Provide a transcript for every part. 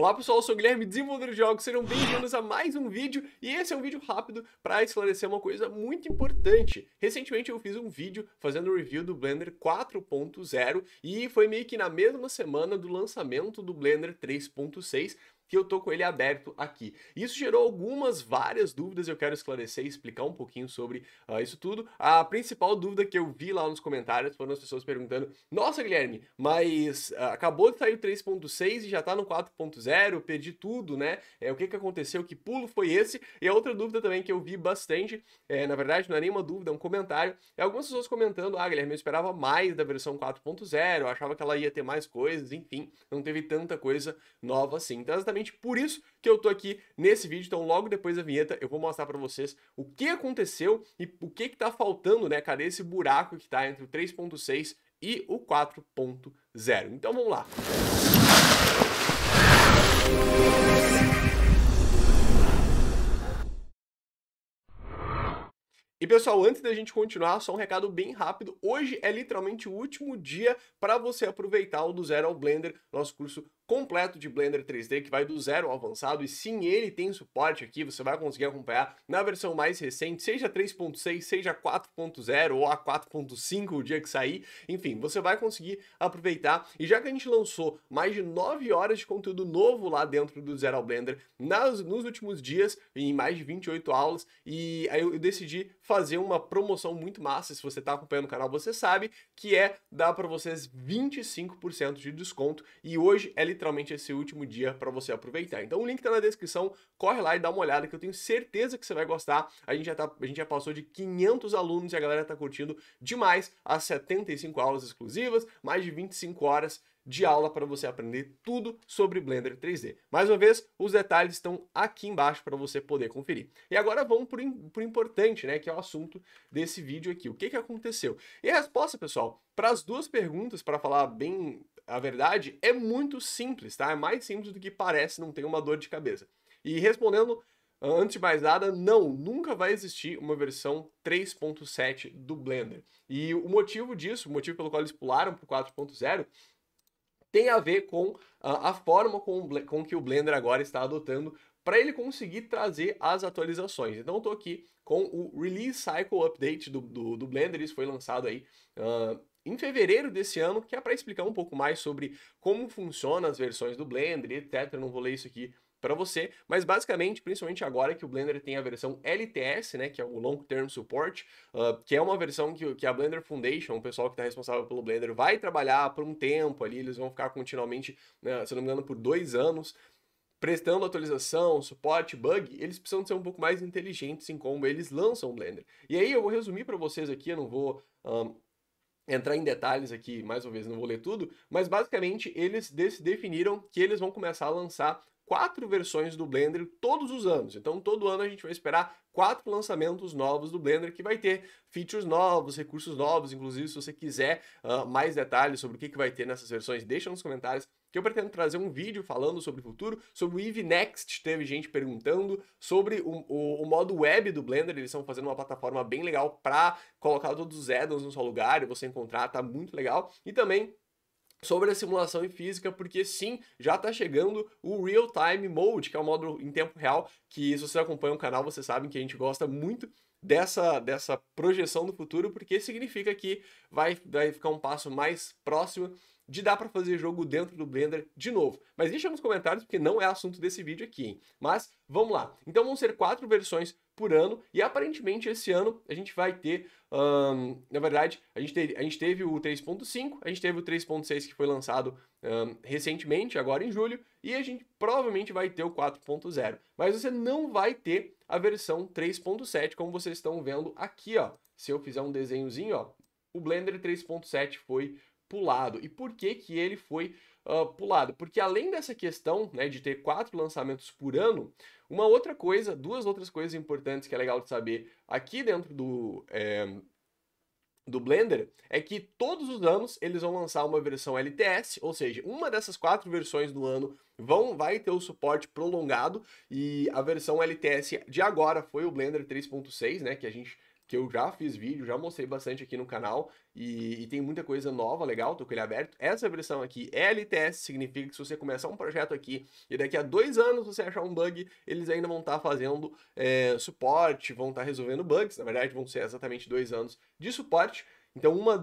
Olá pessoal, eu sou o Guilherme, desenvolvedor de jogos, sejam bem-vindos a mais um vídeo e esse é um vídeo rápido para esclarecer uma coisa muito importante. Recentemente eu fiz um vídeo fazendo review do Blender 4.0 e foi meio que na mesma semana do lançamento do Blender 3.6, que eu tô com ele aberto aqui. Isso gerou algumas várias dúvidas, eu quero esclarecer e explicar um pouquinho sobre uh, isso tudo. A principal dúvida que eu vi lá nos comentários foram as pessoas perguntando: "Nossa, Guilherme, mas uh, acabou de sair o 3.6 e já tá no 4.0, perdi tudo, né? É, o que que aconteceu? Que pulo foi esse?" E a outra dúvida também que eu vi bastante, é, na verdade não é nenhuma dúvida, é um comentário, é algumas pessoas comentando: "Ah, Guilherme, eu esperava mais da versão 4.0, achava que ela ia ter mais coisas, enfim, não teve tanta coisa nova assim." Então, exatamente por isso que eu tô aqui nesse vídeo. Então, logo depois da vinheta, eu vou mostrar para vocês o que aconteceu e o que que tá faltando, né? Cadê esse buraco que tá entre o 3.6 e o 4.0? Então, vamos lá. E pessoal, antes da gente continuar, só um recado bem rápido. Hoje é literalmente o último dia para você aproveitar o do Zero ao Blender, nosso curso completo de Blender 3D que vai do zero ao avançado e sim, ele tem suporte aqui, você vai conseguir acompanhar na versão mais recente, seja 3.6, seja 4.0 ou a 4.5 o dia que sair, enfim, você vai conseguir aproveitar e já que a gente lançou mais de 9 horas de conteúdo novo lá dentro do Zero ao Blender nas, nos últimos dias, em mais de 28 aulas, e aí eu decidi fazer uma promoção muito massa, se você está acompanhando o canal você sabe, que é dar para vocês 25% de desconto e hoje é literalmente esse último dia para você aproveitar. Então o link está na descrição, corre lá e dá uma olhada que eu tenho certeza que você vai gostar. A gente já, tá, a gente já passou de 500 alunos e a galera está curtindo demais as 75 aulas exclusivas, mais de 25 horas de aula para você aprender tudo sobre Blender 3D. Mais uma vez, os detalhes estão aqui embaixo para você poder conferir. E agora vamos para o importante, né, que é o assunto desse vídeo aqui. O que, que aconteceu? E a resposta, pessoal, para as duas perguntas, para falar bem a verdade é muito simples, tá? É mais simples do que parece, não tem uma dor de cabeça. E respondendo, ah, antes de mais nada, não, nunca vai existir uma versão 3.7 do Blender. E o motivo disso, o motivo pelo qual eles pularam para 4.0, tem a ver com a, ah, a forma com, com que o Blender agora está adotando para ele conseguir trazer as atualizações. Então eu estou aqui com o Release Cycle Update do, do, do, Blender, isso foi lançado aí ah, em fevereiro desse ano, que é para explicar um pouco mais sobre como funcionam as versões do Blender, etc. Eu não vou ler isso aqui para você, mas basicamente, principalmente agora que o Blender tem a versão LTS, né, que é o Long Term Support, uh, que é uma versão que, que a Blender Foundation, o pessoal que está responsável pelo Blender, vai trabalhar por um tempo ali, eles vão ficar continuamente, né, se não me engano, por dois anos, prestando atualização, suporte, bug, eles precisam ser um pouco mais inteligentes em como eles lançam o Blender. E aí eu vou resumir para vocês aqui, eu não vou um, ah, entrar em detalhes aqui, mais uma vez, não vou ler tudo, mas basicamente eles definiram que eles vão começar a lançar quatro versões do Blender todos os anos. Então, todo ano a gente vai esperar quatro lançamentos novos do Blender, que vai ter features novos, recursos novos. Inclusive, se você quiser uh, mais detalhes sobre o que, que vai ter nessas versões, deixa nos comentários que eu pretendo trazer um vídeo falando sobre o futuro, sobre o Eve Next, teve gente perguntando, sobre o, o, o, modo web do Blender, eles estão fazendo uma plataforma bem legal para colocar todos os addons no seu lugar e você encontrar, tá muito legal. E também sobre a simulação em física, porque sim, já está chegando o Real Time Mode, que é o um modo em tempo real, que se você acompanha o canal, você sabe que a gente gosta muito dessa, dessa projeção do futuro, porque significa que vai, vai ficar um passo mais próximo de dar para fazer jogo dentro do Blender de novo. Mas deixa nos comentários porque não é assunto desse vídeo aqui, hein? Mas vamos lá. Então vão ser quatro versões por ano e aparentemente esse ano a gente vai ter, um, na verdade, a gente, teve, a gente teve o 3.5, a gente teve o 3.6 que foi lançado um, recentemente, agora em julho, e a gente provavelmente vai ter o 4.0. Mas você não vai ter a versão 3.7, como vocês estão vendo aqui, ó. Se eu fizer um desenhozinho, ó, o Blender 3.7 foi pulado. E por que, que ele foi uh, pulado? Porque além dessa questão né, de ter quatro lançamentos por ano, uma outra coisa, duas outras coisas importantes que é legal de saber aqui dentro do. É, do Blender é que todos os anos eles vão lançar uma versão LTS, ou seja, uma dessas quatro versões do ano vão vai ter o suporte prolongado e a versão LTS de agora foi o Blender 3.6, né, que a gente que eu já fiz vídeo, já mostrei bastante aqui no canal e, e, tem muita coisa nova, legal, tô com ele aberto. Essa versão aqui, LTS, significa que se você começar um projeto aqui e daqui a dois anos você achar um bug, eles ainda vão estar tá fazendo é, suporte, vão estar tá resolvendo bugs, na verdade vão ser exatamente dois anos de suporte, então, uma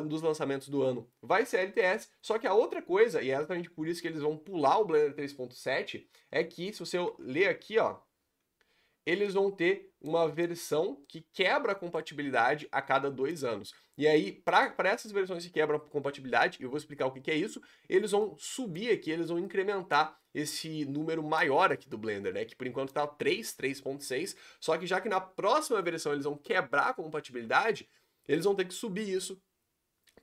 um dos lançamentos do ano vai ser LTS, só que a outra coisa, e é exatamente por isso que eles vão pular o Blender 3.7, é que se você ler aqui, ó, eles vão ter uma versão que quebra a compatibilidade a cada dois anos. E aí, para essas versões que quebram a compatibilidade, eu vou explicar o que, que é isso, eles vão subir aqui, eles vão incrementar esse número maior aqui do Blender, né? Que por enquanto está 3, 3.6, só que já que na próxima versão eles vão quebrar a compatibilidade, eles vão ter que subir isso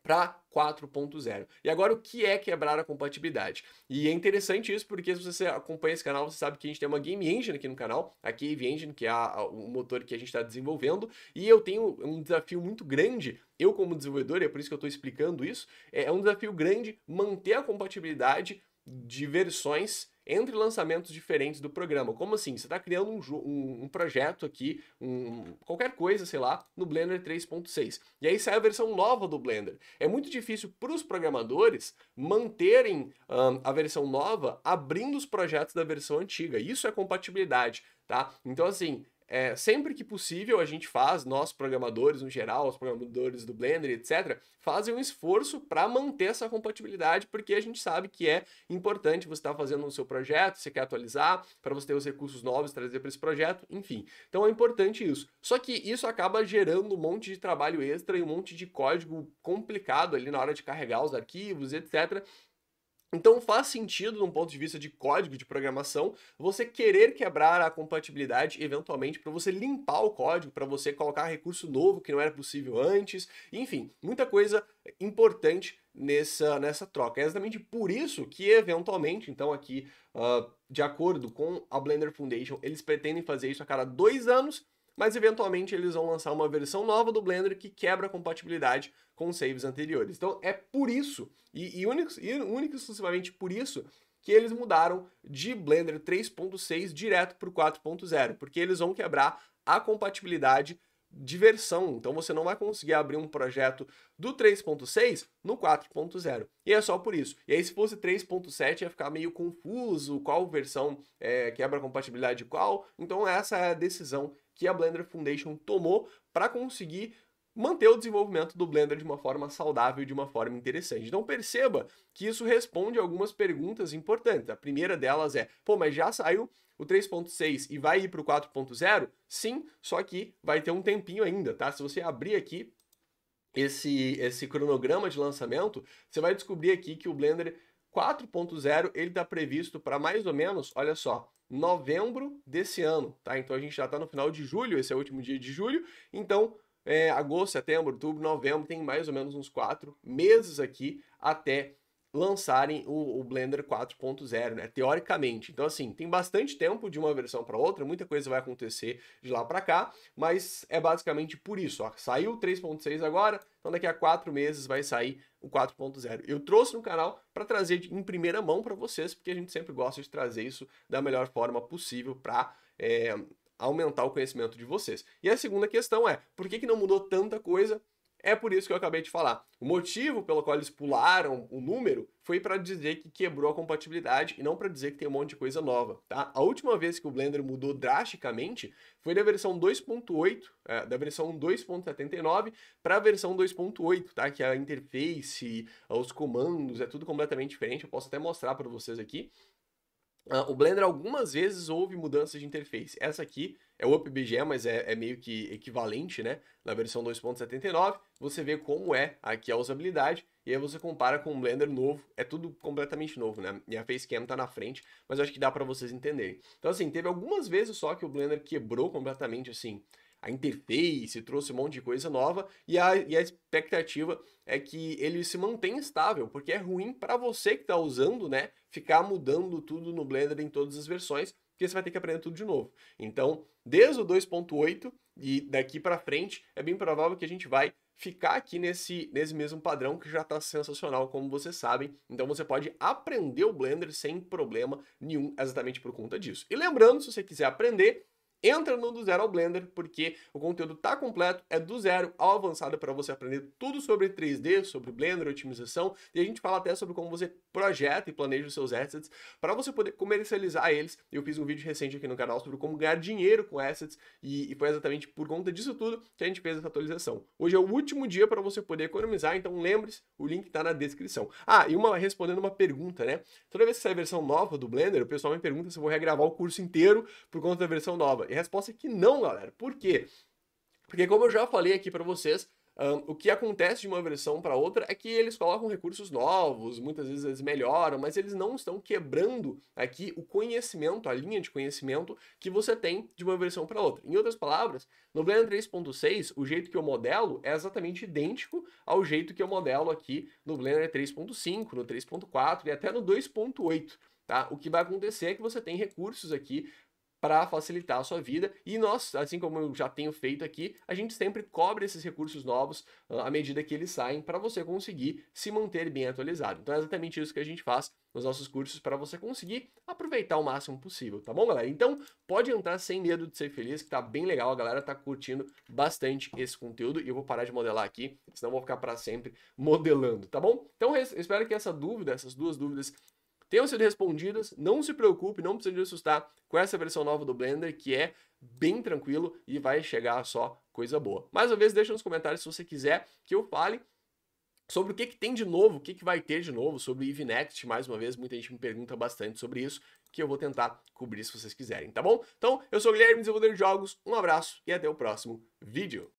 para 4.0. E agora, o que é quebrar a compatibilidade? E é interessante isso porque se você acompanha esse canal, você sabe que a gente tem uma Game Engine aqui no canal, a Cave Engine, que é a, a, o motor que a gente está desenvolvendo, e eu tenho um desafio muito grande, eu como desenvolvedor, e é por isso que eu estou explicando isso, é, é um desafio grande manter a compatibilidade de versões entre lançamentos diferentes do programa. Como assim? Você está criando um, um, um, projeto aqui, um, qualquer coisa, sei lá, no Blender 3.6. E aí sai a versão nova do Blender. É muito difícil para os programadores manterem hum, a versão nova abrindo os projetos da versão antiga. Isso é compatibilidade, tá? Então, assim, é, sempre que possível, a gente faz, nós programadores no geral, os programadores do Blender, etc., fazem um esforço para manter essa compatibilidade, porque a gente sabe que é importante você estar tá fazendo o seu projeto, você quer atualizar, para você ter os recursos novos, trazer para esse projeto, enfim. Então é importante isso. Só que isso acaba gerando um monte de trabalho extra e um monte de código complicado ali na hora de carregar os arquivos, etc então faz sentido, de um ponto de vista de código de programação, você querer quebrar a compatibilidade eventualmente para você limpar o código, para você colocar recurso novo que não era possível antes, enfim, muita coisa importante nessa, nessa troca. É exatamente por isso que eventualmente, então aqui, uh, de acordo com a Blender Foundation, eles pretendem fazer isso a cada dois anos mas eventualmente eles vão lançar uma versão nova do Blender que quebra a compatibilidade com os saves anteriores. Então é por isso, e, e, único, e único exclusivamente por isso, que eles mudaram de Blender 3.6 direto para o 4.0, porque eles vão quebrar a compatibilidade de versão. Então você não vai conseguir abrir um projeto do 3.6 no 4.0. E é só por isso. E aí, se fosse 3.7, ia ficar meio confuso qual versão é, quebra compatibilidade de qual. Então, essa é a decisão que a Blender Foundation tomou para conseguir manter o desenvolvimento do Blender de uma forma saudável e de uma forma interessante. Então perceba que isso responde algumas perguntas importantes. A primeira delas é, pô, mas já saiu o 3.6 e vai ir para o 4.0? Sim, só que vai ter um tempinho ainda, tá? Se você abrir aqui esse, esse cronograma de lançamento, você vai descobrir aqui que o Blender 4.0 ele está previsto para mais ou menos, olha só, novembro desse ano, tá? Então a gente já está no final de julho, esse é o último dia de julho, então é, agosto, setembro, outubro, novembro, tem mais ou menos uns quatro meses aqui até lançarem o, o Blender 4.0, né? Teoricamente. Então, assim, tem bastante tempo de uma versão para outra, muita coisa vai acontecer de lá para cá, mas é basicamente por isso. Ó. Saiu 3.6 agora, então daqui a quatro meses vai sair o 4.0. Eu trouxe no canal para trazer em primeira mão para vocês, porque a gente sempre gosta de trazer isso da melhor forma possível para é, eh, aumentar o conhecimento de vocês. E a segunda questão é, por que, que não mudou tanta coisa é por isso que eu acabei de falar. O motivo pelo qual eles pularam o número foi para dizer que quebrou a compatibilidade e não para dizer que tem um monte de coisa nova, tá? A última vez que o Blender mudou drasticamente foi da versão 2.8, é, da versão 2.79 para a versão 2.8, tá? Que a interface, os comandos, é tudo completamente diferente. Eu posso até mostrar para vocês aqui. Uh, o Blender algumas vezes houve mudanças de interface. Essa aqui é o UpBGE, mas é, é, meio que equivalente, né? Na versão 2.79, você vê como é aqui a usabilidade, e aí você compara com o um Blender novo, é tudo completamente novo, né? E a Facecam tá na frente, mas acho que dá para vocês entenderem. Então, assim, teve algumas vezes só que o Blender quebrou completamente, assim, a interface, trouxe um monte de coisa nova, e a, e a expectativa é que ele se mantenha estável, porque é ruim para você que está usando, né, ficar mudando tudo no Blender em todas as versões, porque você vai ter que aprender tudo de novo. Então, desde o 2.8 e daqui para frente, é bem provável que a gente vai ficar aqui nesse, nesse mesmo padrão que já está sensacional, como vocês sabem. Então você pode aprender o Blender sem problema nenhum, exatamente por conta disso. E lembrando, se você quiser aprender, entra no do zero ao Blender, porque o conteúdo tá completo, é do zero ao avançado é para você aprender tudo sobre 3D, sobre Blender, otimização, e a gente fala até sobre como você projeta e planeja os seus assets para você poder comercializar eles. Eu fiz um vídeo recente aqui no canal sobre como ganhar dinheiro com assets e, e foi exatamente por conta disso tudo que a gente fez essa atualização. Hoje é o último dia para você poder economizar, então lembre-se, o link está na descrição. Ah, e uma respondendo uma pergunta, né? Toda vez que sai a versão nova do Blender, o pessoal me pergunta se eu vou regravar o curso inteiro por conta da versão nova. E a resposta é que não, galera. Por quê? Porque como eu já falei aqui para vocês, um, o que acontece de uma versão para outra é que eles colocam recursos novos, muitas vezes eles melhoram, mas eles não estão quebrando aqui o conhecimento, a linha de conhecimento que você tem de uma versão para outra. Em outras palavras, no Blender 3.6, o jeito que eu modelo é exatamente idêntico ao jeito que eu modelo aqui no Blender 3.5, no 3.4 e até no 2.8. Tá? O que vai acontecer é que você tem recursos aqui para facilitar a sua vida. E nós, assim como eu já tenho feito aqui, a gente sempre cobre esses recursos novos ah, à medida que eles saem para você conseguir se manter bem atualizado. Então é exatamente isso que a gente faz nos nossos cursos para você conseguir aproveitar o máximo possível, tá bom, galera? Então, pode entrar sem medo de ser feliz, que tá bem legal, a galera tá curtindo bastante esse conteúdo e eu vou parar de modelar aqui, senão vou ficar para sempre modelando, tá bom? Então, espero que essa dúvida, essas duas dúvidas tenham sido respondidas. Não se preocupe, não precisa se assustar com essa versão nova do Blender, que é bem tranquilo e vai chegar só coisa boa. Mais uma vez, deixa nos comentários se você quiser que eu fale sobre o que, que tem de novo, o que, que vai ter de novo sobre o Next, mais uma vez, muita gente me pergunta bastante sobre isso, que eu vou tentar cobrir se vocês quiserem, tá bom? Então, eu sou o Guilherme, desenvolvedor de jogos, um abraço e até o próximo vídeo.